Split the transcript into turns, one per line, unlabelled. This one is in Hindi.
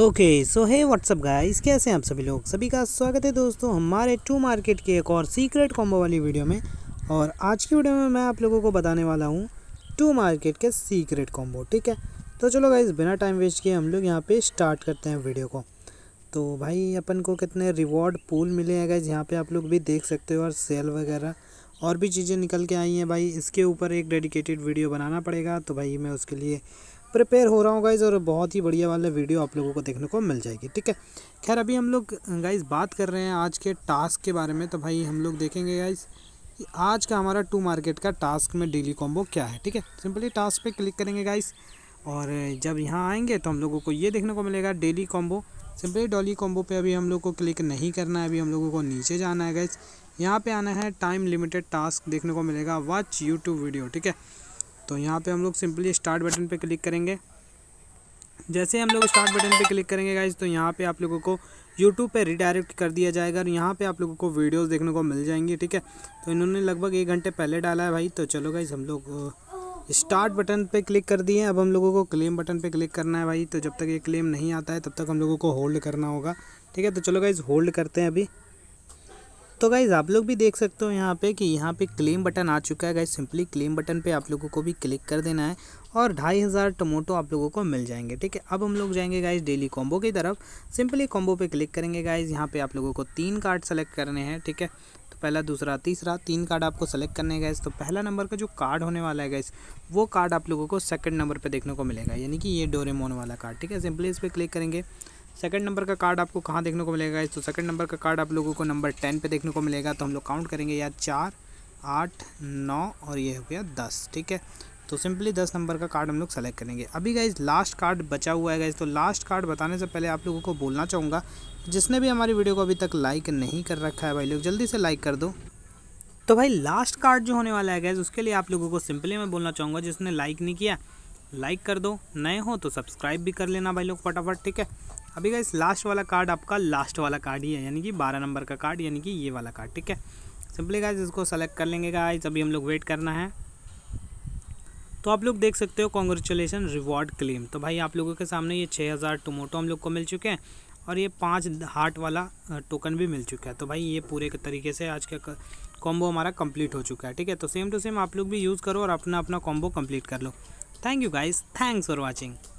ओके सो है व्हाट्सअप इस कैसे हैं आप सभी लोग सभी का स्वागत है दोस्तों हमारे टू मार्केट के एक और सीक्रेट कॉम्बो वाली वीडियो में और आज की वीडियो में मैं आप लोगों को बताने वाला हूँ टू मार्केट के सीक्रेट कॉम्बो ठीक है तो चलो गाइज बिना टाइम वेस्ट किए हम लोग यहाँ पे स्टार्ट करते हैं वीडियो को तो भाई अपन को कितने रिवॉर्ड पूल मिले हैं गाइज यहाँ पर आप लोग भी देख सकते हो और सेल वगैरह और भी चीज़ें निकल के आई हैं भाई इसके ऊपर एक डेडिकेटेड वीडियो बनाना पड़ेगा तो भाई मैं उसके लिए प्रिपेयर हो रहा हूँ गाइज़ और बहुत ही बढ़िया वाला वीडियो आप लोगों को देखने को मिल जाएगी ठीक है खैर अभी हम लोग गाइज़ बात कर रहे हैं आज के टास्क के बारे में तो भाई हम लोग देखेंगे गाइज़ आज का हमारा टू मार्केट का टास्क में डेली कॉम्बो क्या है ठीक है सिंपली टास्क पे क्लिक करेंगे गाइस और जब यहाँ आएंगे तो हम लोगों को ये देखने को मिलेगा daily combo simply daily combo पे अभी हम लोग को क्लिक नहीं करना है अभी हम लोगों को नीचे जाना है गाइस यहाँ पे आना है टाइम लिमिटेड टास्क देखने को मिलेगा वॉच यूट्यूब वीडियो ठीक है तो यहाँ पे हम लोग सिंपली स्टार्ट बटन पे क्लिक करेंगे जैसे हम लोग स्टार्ट बटन पे क्लिक करेंगे गाइज तो यहाँ पे आप लोगों को यूट्यूब पे रिडायरेक्ट कर दिया जाएगा और यहाँ पे आप लोगों को वीडियोस देखने को मिल जाएंगी ठीक है तो इन्होंने लगभग एक घंटे पहले डाला है भाई तो चलो गाइज हम लोग स्टार्ट बटन पे क्लिक कर दिए अब हम लोगों को क्लेम बटन पे क्लिक करना है भाई तो जब तक ये क्लेम नहीं आता है तब तक हम लोगों को होल्ड करना होगा ठीक है तो चलो गाइज़ होल्ड करते हैं अभी तो गाइज़ आप लोग भी देख सकते हो यहाँ पे कि यहाँ पे क्लेम बटन आ चुका है गाइज सिंपली क्लेम बटन पे आप लोगों को भी क्लिक कर देना है और ढाई हज़ार टमोटो आप लोगों को मिल जाएंगे ठीक है अब हम लोग जाएंगे गाइज डेली कॉम्बो की तरफ सिंपली कॉम्बो पे क्लिक करेंगे गाइज यहाँ पे आप लोगों को तीन कार्ड सेलेक्ट करने हैं ठीक है तो पहला दूसरा तीसरा तीन कार्ड आपको सेलेक्ट करने गाइज़ तो पहला नंबर का जो कार्ड होने वाला है गाइज वो कार्ड आप लोगों को सेकेंड नंबर पर देखने को मिलेगा यानी कि ये डोरेमोन वाला कार्ड ठीक है सिंपली इस पर क्लिक करेंगे सेकंड नंबर का कार्ड आपको कहाँ देखने को मिलेगा तो सेकंड नंबर का कार्ड आप लोगों को नंबर टेन पे देखने को मिलेगा तो हम लोग काउंट करेंगे यार चार आठ नौ और ये हो गया दस ठीक है तो सिंपली दस नंबर का कार्ड हम लोग सेलेक्ट करेंगे अभी गाइज लास्ट कार्ड बचा हुआ है गाइज तो लास्ट कार्ड बताने से पहले आप लोगों को बोलना चाहूँगा जिसने भी हमारी वीडियो को अभी तक लाइक नहीं कर रखा है भाई लोग जल्दी से लाइक कर दो तो भाई लास्ट कार्ड जो होने वाला है गैस उसके लिए आप लोगों को सिंपली मैं बोलना चाहूँगा जिसने लाइक नहीं किया लाइक कर दो नए हो तो सब्सक्राइब भी कर लेना भाई लोग फटाफट ठीक है अभी का लास्ट वाला कार्ड आपका लास्ट वाला कार्ड ही है यानी कि बारह नंबर का कार्ड यानी कि ये वाला कार्ड ठीक है सिंपली गाइज इसको सेलेक्ट कर लेंगे गाइज अभी हम लोग वेट करना है तो आप लोग देख सकते हो कॉन्ग्रेचुलेसन रिवॉर्ड क्लेम तो भाई आप लोगों के सामने ये छः हज़ार टोमोटो हम लोग को मिल चुके हैं और ये पाँच हार्ट वाला टोकन भी मिल चुका है तो भाई ये पूरे तरीके से आज का कॉम्बो हमारा कंप्लीट हो चुका है ठीक है तो सेम टू सेम आप लोग भी यूज़ करो और अपना अपना कॉम्बो कम्प्लीट कर लो Thank you guys. Thanks for watching.